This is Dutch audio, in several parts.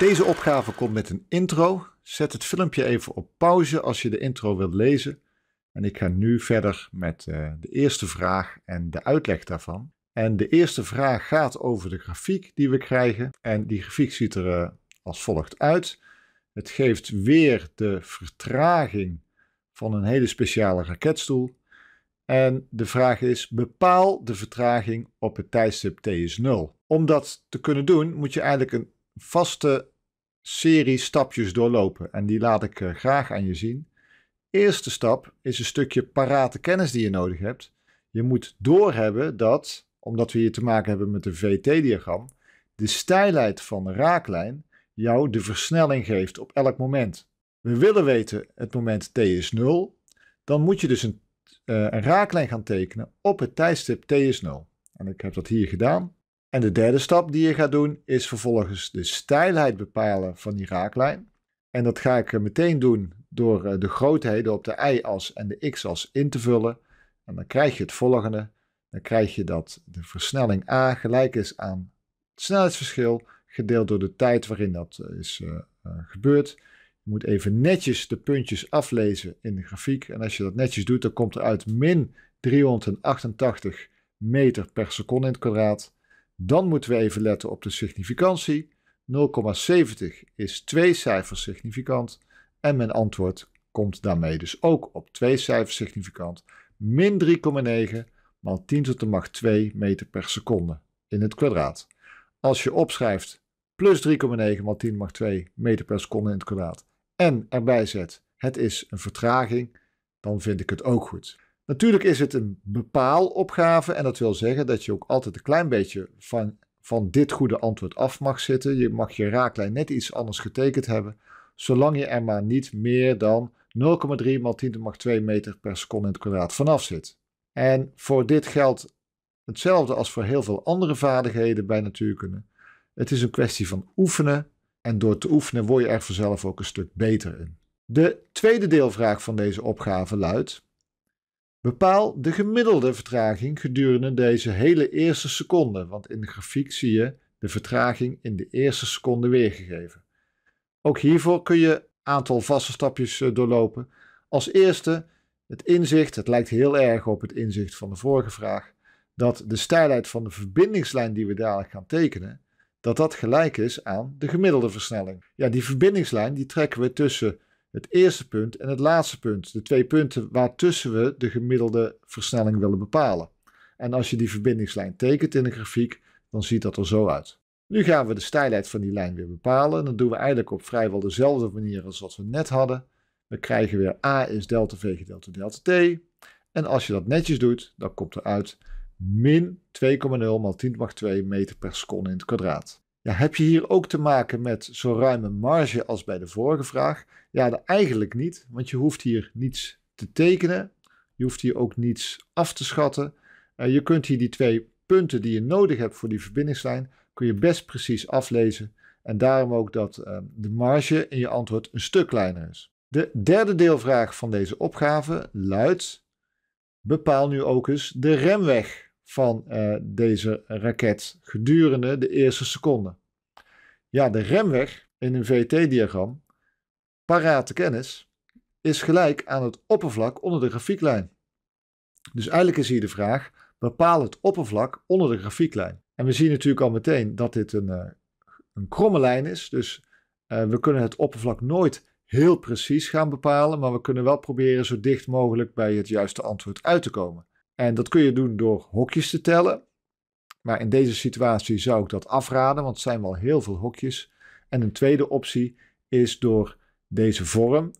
Deze opgave komt met een intro. Zet het filmpje even op pauze als je de intro wilt lezen. En ik ga nu verder met eh, de eerste vraag en de uitleg daarvan. En de eerste vraag gaat over de grafiek die we krijgen. En die grafiek ziet er eh, als volgt uit. Het geeft weer de vertraging van een hele speciale raketstoel. En de vraag is: bepaal de vertraging op het tijdstip t is 0 Om dat te kunnen doen, moet je eigenlijk een vaste serie stapjes doorlopen. En die laat ik eh, graag aan je zien. Eerste stap is een stukje parate kennis die je nodig hebt. Je moet doorhebben dat, omdat we hier te maken hebben met een VT-diagram, de stijlheid van de raaklijn jou de versnelling geeft op elk moment. We willen weten het moment t is 0. Dan moet je dus een, eh, een raaklijn gaan tekenen op het tijdstip t is 0. En ik heb dat hier gedaan. En de derde stap die je gaat doen is vervolgens de stijlheid bepalen van die raaklijn. En dat ga ik eh, meteen doen door eh, de grootheden op de y-as en de x-as in te vullen. En dan krijg je het volgende. Dan krijg je dat de versnelling a gelijk is aan het snelheidsverschil gedeeld door de tijd waarin dat eh, is gebeurd. Je moet even netjes de puntjes aflezen in de grafiek. En als je dat netjes doet, dan komt er uit min 388 meter per seconde in het kwadraat. Dan moeten we even letten op de significantie. 0,70 is twee cijfers significant en mijn antwoord komt daarmee dus ook op twee cijfers significant. Min 3,9 maal 10 tot de macht 2 meter per seconde in het kwadraat. Als je opschrijft plus 3,9 maal 10 macht 2 meter per seconde in het kwadraat en erbij zet het is een vertraging, dan vind ik het ook goed. Natuurlijk is het een bepaalopgave en dat wil zeggen dat je ook altijd een klein beetje van, van dit goede antwoord af mag zitten. Je mag je raaklijn net iets anders getekend hebben, zolang je er maar niet meer dan 0,3 x 10 macht 2 meter per seconde in het kwadraat vanaf zit. En voor dit geldt hetzelfde als voor heel veel andere vaardigheden bij natuurkunde. Het is een kwestie van oefenen en door te oefenen word je er vanzelf ook een stuk beter in. De tweede deelvraag van deze opgave luidt: Bepaal de gemiddelde vertraging gedurende deze hele eerste seconde, want in de grafiek zie je de vertraging in de eerste seconde weergegeven. Ook hiervoor kun je een aantal vaste stapjes eh, doorlopen. Als eerste het inzicht, het lijkt heel erg op het inzicht van de vorige vraag, dat de stijlheid van de verbindingslijn die we dadelijk gaan tekenen, dat dat gelijk is aan de gemiddelde versnelling. Ja, die verbindingslijn die trekken we tussen het eerste punt en het laatste punt. De twee punten waartussen we de gemiddelde versnelling willen bepalen. En als je die verbindingslijn tekent in de grafiek, dan ziet dat er zo uit. Nu gaan we de stijlheid van die lijn weer bepalen. En Dat doen we eigenlijk op vrijwel dezelfde manier als wat we net hadden. We krijgen weer A is delta V gedeeld door delta T. En als je dat netjes doet, dan komt er uit min 2,0 x 10 macht 2 meter per seconde in het kwadraat. Ja, heb je hier ook te maken met zo ruime marge als bij de vorige vraag? Ja, eigenlijk niet, want je hoeft hier niets te tekenen. Je hoeft hier ook niets af te schatten. Uh, je kunt hier die twee punten die je nodig hebt voor die verbindingslijn, kun je best precies aflezen. En daarom ook dat ehm, de marge in je antwoord een stuk kleiner is. De derde deelvraag van deze opgave luidt: bepaal nu ook eens de remweg van eh, deze raket gedurende de eerste seconde. Ja, de remweg in een VT-diagram, paraat de kennis, is gelijk aan het oppervlak onder de grafieklijn. Dus eigenlijk is hier de vraag, bepaal het oppervlak onder de grafieklijn. En we zien natuurlijk al meteen dat dit een, eh, een kromme lijn is, dus eh, we kunnen het oppervlak nooit heel precies gaan bepalen, maar we kunnen wel proberen zo dicht mogelijk bij het juiste antwoord uit te komen. En dat kun je doen door hokjes te tellen. Maar in deze situatie zou ik dat afraden, want het zijn wel heel veel hokjes. En een tweede optie is door deze vorm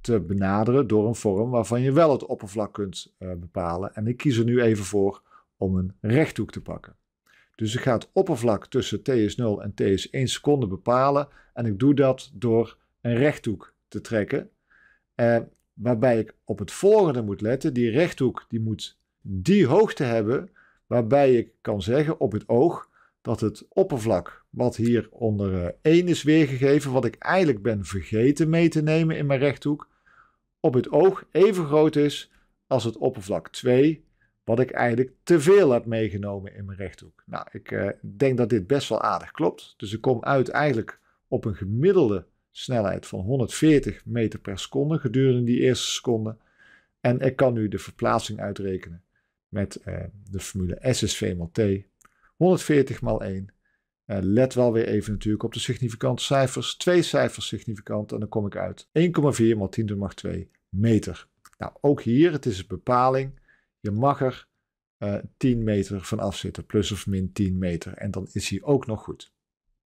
te benaderen door een vorm waarvan je wel het oppervlak kunt eh, bepalen. En ik kies er nu even voor om een rechthoek te pakken. Dus ik ga het oppervlak tussen t is 0 en t is 1 seconde bepalen. En ik doe dat door een rechthoek te trekken. Eh, waarbij ik op het volgende moet letten. Die rechthoek die moet die hoogte hebben waarbij ik kan zeggen op het oog dat het oppervlak wat hier onder 1 eh, is weergegeven, wat ik eigenlijk ben vergeten mee te nemen in mijn rechthoek, op het oog even groot is als het oppervlak 2, wat ik eigenlijk te veel heb meegenomen in mijn rechthoek. Nou, ik eh, denk dat dit best wel aardig klopt. Dus ik kom uit eigenlijk op een gemiddelde snelheid van 140 meter per seconde gedurende die eerste seconde. En ik kan nu de verplaatsing uitrekenen met eh, de formule SSV mal T, 140 mal 1. let wel weer even natuurlijk op de significante cijfers. Twee cijfers significant en dan kom ik uit 1,4 mal 10 macht 2 meter. Nou, ook hier, het is een bepaling. Je mag er 10 eh, meter van afzitten, plus of min 10 meter. En dan is hij ook nog goed.